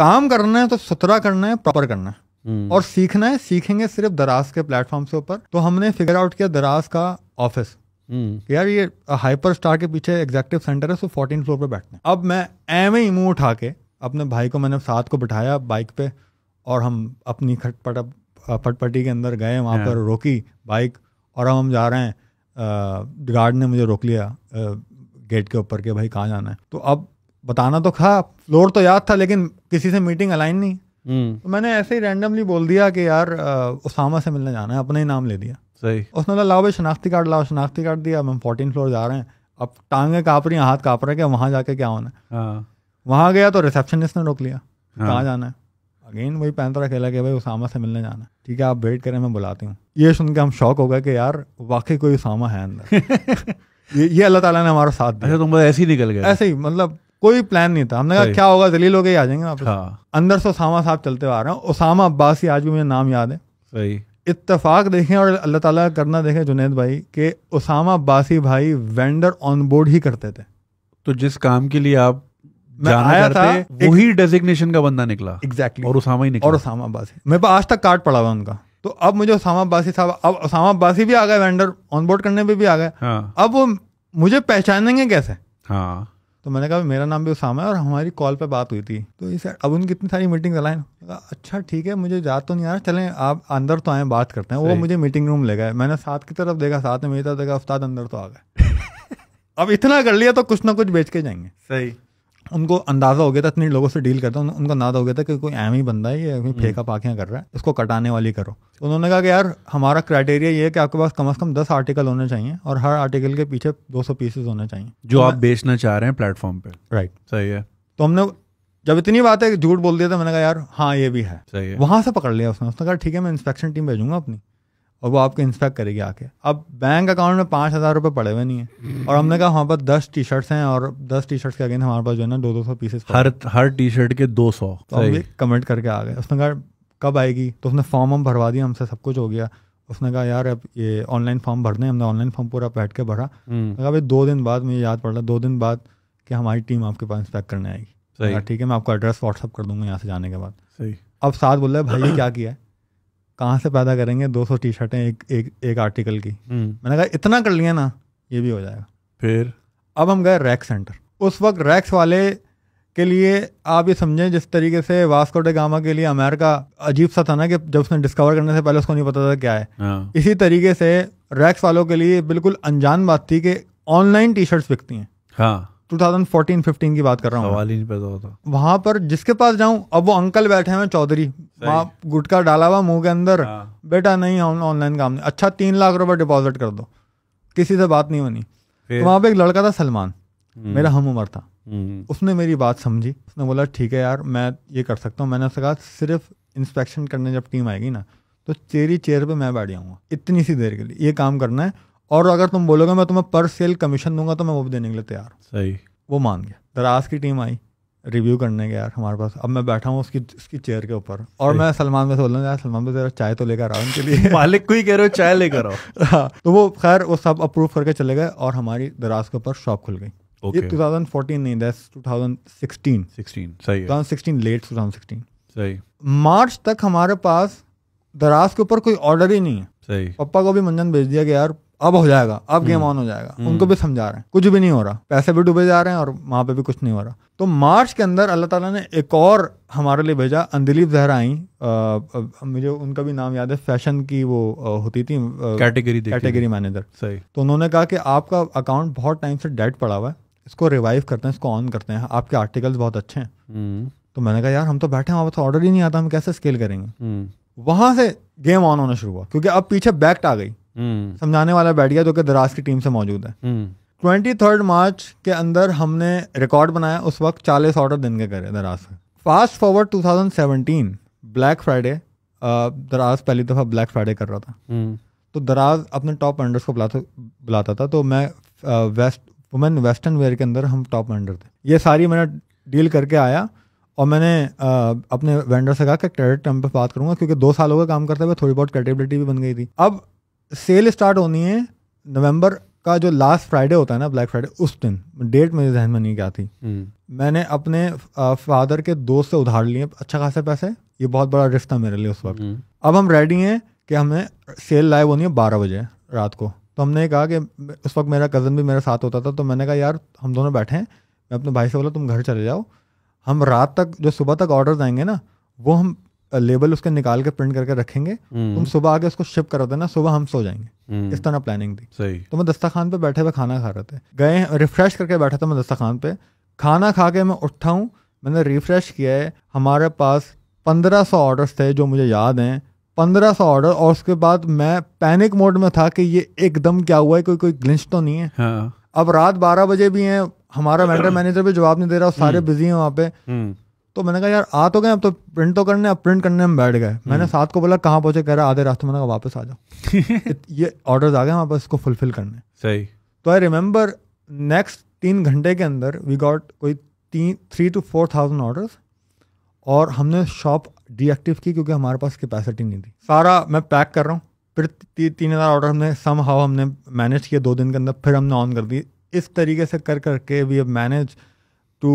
काम करना है तो सुथरा करना है प्रॉपर करना है हम्म। और सीखना है सीखेंगे सिर्फ दराज के प्लेटफॉर्म से ऊपर तो हमने फिगर आउट किया दराज का ऑफिस हम्म। यार ये हाइपर स्टार के पीछे एग्जेक्टिव सेंटर है सो फोर्टीन फ्लोर पर बैठते हैं अब मैं एवं ही मुंह उठा के अपने भाई को मैंने साथ को बिठाया बाइक पे और हम अपनी खटपट फटपटी के अंदर गए वहाँ हाँ। पर रोकी बाइक और हम हम जा रहे हैं गार्ड ने मुझे रोक लिया गेट के ऊपर के भाई कहाँ जाना है तो अब बताना तो खा फ्लोर तो याद था लेकिन किसी से मीटिंग अलाइन नहीं हम्म। तो मैंने ऐसे ही रैंडमली बोल दिया कि यार उसामा से मिलने जाना है अपना ही नाम ले दिया सही उसने बोला लाओ भाई शनाख्ती कार्ड लाओ शनाख्ती कार्ड दिया हम फोर्टीन फ्लोर जा रहे हैं अब टांगे काँप रही हैं हाथ काँप रहे हैं कि वहाँ जाके क्या होना है हाँ। वहाँ गया तो रिसेप्शनिस्ट ने रोक लिया हाँ। कहाँ जाना है अगेन वही पैंतरा अकेला कि भाई उसामा से मिलने जाना है ठीक है आप वेट करें मैं बुलाती हूँ ये सुन के हम शौक हो गए कि यार वाकई कोई उसामा है अंदर ये, ये अल्लाह ताला ने हमारा साथ दिया अच्छा तुम ऐसे ही निकल गए ऐसे ही मतलब कोई प्लान नहीं था हमने कहा क्या होगा दलील हो गए आ जाएंगे वापस हाँ। अंदर से उसामा साहब चलते हुए आ रहे हैं उसामा अब्बासी आज भी मुझे नाम याद है सही इतफाक देखें और अल्लाह ताला करना देखें जुनेद भाई के उसामा अब्बासी भाई वेंडर ऑन बोर्ड ही करते थे तो जिस काम के लिए आप मैं आया था वही डेजिग्नेशन का बंदा निकला एग्जैक्टली और उसामा ही निकला और उसामा अब्बासी मेरे पास आज तक कार्ड पड़ा हुआ उनका तो अब मुझे उसामा अब्बासी साहब अब उसामा अब्बासी भी आ गए वेंडर ऑन बोर्ड करने पे भी आ गए हाँ। अब वो मुझे पहचानेंगे कैसे हाँ तो मैंने कहा मेरा नाम भी उसामा है और हमारी कॉल पे बात हुई थी तो इसे अब उनकी इतनी सारी मीटिंग चलाएं अच्छा ठीक है मुझे याद तो नहीं आ रहा चलें आप अंदर तो आए बात करते हैं वो मुझे मीटिंग रूम ले गए मैंने साथ की तरफ देखा साथ में मेरी तरफ देखा उस्ताद अंदर तो आ गए अब इतना कर लिया तो कुछ ना कुछ बेच के जाएंगे सही उनको अंदाजा हो गया था इतने लोगों से डील करता हैं उनको अंदाजा हो गया था कि कोई एम ही बंदा है ये हम्म। फेंका पाखियाँ कर रहा है इसको कटाने वाली करो उन्होंने कहा कि यार हमारा क्राइटेरिया ये है कि आपके पास कम से कम दस आर्टिकल होने चाहिए और हर आर्टिकल के पीछे दो सौ पीसेज होने चाहिए जो तो आप बेचना चाह रहे हैं प्लेटफॉर्म पे राइट सही है तो हमने जब इतनी बात है झूठ बोल दिया था मैंने कहा यार हाँ ये भी है सही है वहां से पकड़ लिया उसने उसने कहा ठीक है मैं इंस्पेक्शन टीम भेजूंगा अपनी और वो आपको इंस्पेक्ट करेगी आके अब बैंक अकाउंट में पाँच हज़ार रुपये पड़े हुए नहीं है और हमने कहा हमारे पास दस टी शर्ट्स हैं और दस टी शर्ट्स के अगेंस्ट हमारे पास जो है ना दो दो सौ पीसेस हर हर टी शर्ट के दो सौ तो हम कमेंट करके आ गए उसने कहा कब आएगी तो उसने फॉर्म हम भरवा दिया हमसे सब कुछ हो गया उसने कहा यार अब ये ऑनलाइन फॉर्म भरने हमने ऑनलाइन फॉर्म पूरा बैठ के भरा हम्म। कहा भाई दो दिन बाद मुझे याद पड़ रहा दो दिन बाद कि हमारी टीम आपके पास इंस्पेक्ट करने आएगी ठीक है मैं आपको एड्रेस व्हाट्सअप कर दूंगा यहाँ से जाने के बाद सही अब साथ बोल रहे भाई क्या किया है कहाँ से पैदा करेंगे 200 टी शर्टें एक एक एक आर्टिकल की हम्म। मैंने कहा इतना कर लिया ना ये भी हो जाएगा फिर अब हम गए रैक सेंटर उस वक्त रैक्स वाले के लिए आप ये समझें जिस तरीके से डे गामा के लिए अमेरिका अजीब सा था ना कि जब उसने डिस्कवर करने से पहले उसको नहीं पता था क्या है हाँ। इसी तरीके से रैक्स वालों के लिए बिल्कुल अनजान बात थी कि ऑनलाइन टी शर्ट्स बिकती हैं हाँ 2014-15 की बात कर रहा हूँ सवाल ही नहीं पैदा होता वहां पर जिसके पास जाऊं अब वो अंकल बैठे हैं चौधरी वहां गुटका डाला हुआ मुंह के अंदर हाँ। बेटा नहीं हम ऑनलाइन काम नहीं अच्छा तीन लाख रुपए डिपॉजिट कर दो किसी से बात नहीं होनी तो वहां पे एक लड़का था सलमान हम्म। मेरा हम उम्र था हम्म। उसने मेरी बात समझी उसने बोला ठीक है यार मैं ये कर सकता हूँ मैंने उससे कहा सिर्फ इंस्पेक्शन करने जब टीम आएगी ना तो तेरी चेयर पे मैं बैठ जाऊंगा इतनी सी देर के लिए ये काम करना है और अगर तुम बोलोगे मैं तुम्हें पर सेल कमीशन दूंगा तो मैं वो भी देने के लिए तैयार सही वो मान गया दराज की टीम आई रिव्यू करने के यार हमारे पास अब मैं बैठा हूँ उसकी उसकी चेयर के ऊपर और मैं सलमान में से बोल रहा हूँ यार सलमान भाई जरा चाय तो लेकर आओ उनके लिए मालिक को ही कह रहे हो चाय लेकर आओ हाँ, तो वो खैर वो सब अप्रूव करके चले गए और हमारी दराज के ऊपर शॉप खुल गई okay. ये 2014 नहीं दैट्स 2016 16 सही है 2016 लेट 2016 सही मार्च तक हमारे पास दराज के ऊपर कोई ऑर्डर ही नहीं है सही पप्पा को भी मंजन भेज दिया गया यार अब हो जाएगा अब गेम हम्म। ऑन हो जाएगा हम्म। उनको भी समझा रहे हैं कुछ भी नहीं हो रहा पैसे भी डूबे जा रहे हैं और वहां पे भी कुछ नहीं हो रहा तो मार्च के अंदर अल्लाह ताला ने एक और हमारे लिए भेजा अंदिलीप जहरा आई मुझे उनका भी नाम याद है फैशन की वो आ, होती थी कैटेगरी कैटेगरी मैनेजर सही तो उन्होंने कहा कि आपका अकाउंट बहुत टाइम से डेट पड़ा हुआ है इसको रिवाइव करते हैं इसको ऑन करते हैं आपके आर्टिकल्स बहुत अच्छे हैं हम्म। तो मैंने कहा यार हम तो बैठे हैं वहाँ ऑर्डर तो ही नहीं आता हम कैसे स्केल करेंगे वहां से गेम ऑन होना शुरू हुआ क्योंकि अब पीछे बैक्ट आ गई हम्म। समझाने वाला बैठ गया जो कि दराज की टीम से मौजूद है हम्म। ट्वेंटी थर्ड मार्च के अंदर हमने रिकॉर्ड बनाया उस वक्त चालीस ऑर्डर दिन के करे दराज से fast forward two thousand seventeen Black Friday Daraz पहली दफ़ा ब्लैक फ्राइडे कर रहा था हम्म। तो दराज अपने टॉप अंडर्स को बुलाता बुलाता था तो मैं वेस्ट वुमेन वेस्टर्न वेयर के अंदर हम टॉप वेंडर थे ये सारी मैंने डील करके आया और मैंने अपने वेंडर से कहा कि क्रेडिट टर्म पे बात करूंगा क्योंकि दो साल हो गए काम करते हुए थोड़ी बहुत क्रेडिबिलिटी भी बन गई थी अब सेल स्टार्ट होनी है नवंबर का जो लास्ट फ्राइडे होता है ना ब्लैक फ्राइडे उस दिन डेट मेरे जहन में नहीं क्या थी हम्म। मैंने अपने फादर के दोस्त से उधार लिए अच्छा खासा पैसे ये बहुत बड़ा रिस्क था मेरे लिए उस वक्त हम्म। अब हम रेडी हैं कि हमें सेल लाइव होनी है बारह बजे रात को तो हमने कहा कि उस वक्त मेरा कज़न भी मेरे साथ होता था तो मैंने कहा यार हम दोनों बैठे हैं मैं अपने भाई से बोला तुम घर चले जाओ हम रात तक जो सुबह तक ऑर्डर आएंगे ना वो हम लेबल उसके निकाल के प्रिंट करके रखेंगे हम्म। तुम सुबह आके उसको शिप कर देना सुबह हम सो जाएंगे हम्म। इस तरह प्लानिंग थी सही तो मैं खान पे बैठे हुए खाना खा रहे थे गए रिफ्रेश करके बैठा था मैं दस्तरखान पे खाना खा के मैं उठा हूँ मैंने रिफ्रेश किया है हमारे पास पंद्रह सौ ऑर्डर्स थे जो मुझे याद हैं पंद्रह सौ ऑर्डर और उसके बाद मैं पैनिक मोड में था कि ये एकदम क्या हुआ है कोई कोई ग्लिंच तो नहीं है हाँ। अब रात बारह बजे भी हैं हमारा वेंडर मैनेजर भी जवाब नहीं दे रहा सारे बिजी हम्म। हैं वहाँ पे तो मैंने कहा यार आ तो गए अब तो प्रिंट तो करने अब प्रिंट करने में बैठ गए मैंने हम्म। साथ को बोला कहाँ पहुंचे कह रहा आधे रास्ते में मैंने कहा वापस आ जाओ ये ऑर्डर्स आ गए हमारे पास इसको फुलफिल करने सही तो आई रिमेंबर नेक्स्ट तीन घंटे के अंदर वी गॉट कोई तीन three two four thousand orders और हमने शॉप डीएक्टिव की क्योंकि हमारे पास कैपेसिटी नहीं थी सारा मैं पैक कर रहा हूँ फिर ती, तीन हज़ार ऑर्डर हमने सम हाउ हमने मैनेज किया दो दिन के अंदर फिर हमने ऑन कर दी इस तरीके से कर करके we have manage to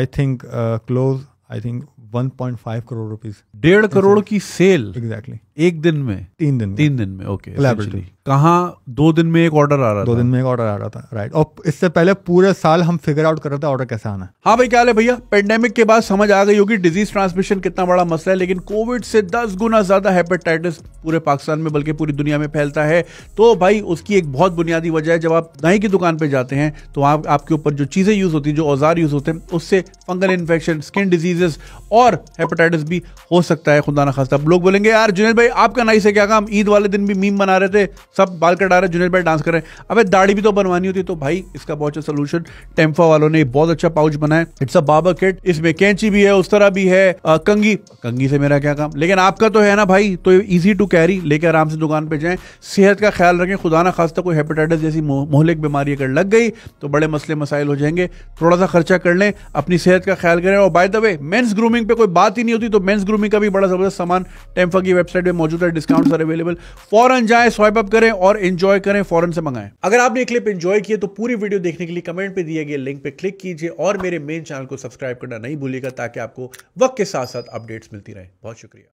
I think close I think one point five crore rupees डेढ़ करोड़ की सेल एग्जैक्टली एक दिन में तीन दिन तीन दिन में ओके कहा दो दिन में एक ऑर्डर आ रहा दो दिन में एक ऑर्डर आ रहा था राइट और इससे पहले पूरे साल हम फिगर आउट कर रहे थे ऑर्डर कैसे आना हाँ भाई क्या है भैया पेंडेमिक के बाद समझ आ गई होगी डिजीज ट्रांसमिशन कितना बड़ा मसला है लेकिन कोविड से दस गुना ज्यादा हेपेटाइटिस पूरे पाकिस्तान में बल्कि पूरी दुनिया में फैलता है तो भाई उसकी एक बहुत बुनियादी वजह है जब आप दही की दुकान पर जाते हैं तो आप आपके ऊपर जो चीजें यूज होती है जो औजार यूज होते हैं उससे फंगल इन्फेक्शन स्किन डिजीजेस और हेपेटाइटिस भी हो सकता है खुदा ना खास्ता लोग बोलेंगे यार जुनेद भाई भाई आपका नाई से क्या काम ईद वाले दिन भी मीम बना रहे थे सब बाल कटा रहे जुनेद भाई डांस कर रहे हैं अब दाढ़ी भी तो बनवानी होती तो भाई इसका बहुत अच्छा सोल्यूशन टेम्फा वालों ने बहुत अच्छा पाउच बनाया इट्स अ बाबा किट इसमें कैंची भी है उस तरह भी है आ, कंगी कंगी से मेरा क्या काम लेकिन आपका तो है ना भाई तो ईजी टू कैरी लेके आराम से दुकान पर जाए सेहत का ख्याल रखें खुदा ना खास्ता कोई हेपेटाइटिस जैसी मोहलिक बीमारी अगर लग गई तो बड़े मसले मसाइल हो जाएंगे थोड़ा सा खर्चा कर लें अपनी सेहत का ख्याल करें और by the way men's grooming पे कोई बात ही नहीं होती तो मेंस ग्रूमिंग का भी बड़ा जबरदस्त सामान टेम्फा की वेबसाइट पर मौजूद है डिस्काउंट सर अवेलेबल फॉरन जाए स्वाइप अप करें और एंजॉय करें फॉरन से मंगाएं अगर आपने क्लिप एंजॉय किए तो पूरी वीडियो देखने के लिए कमेंट पे दिए गए लिंक पे क्लिक कीजिए और मेरे मेन चैनल को सब्सक्राइब करना नहीं भूलिएगा ताकि आपको वक्त के साथ साथ अपडेट्स मिलती रहे बहुत शुक्रिया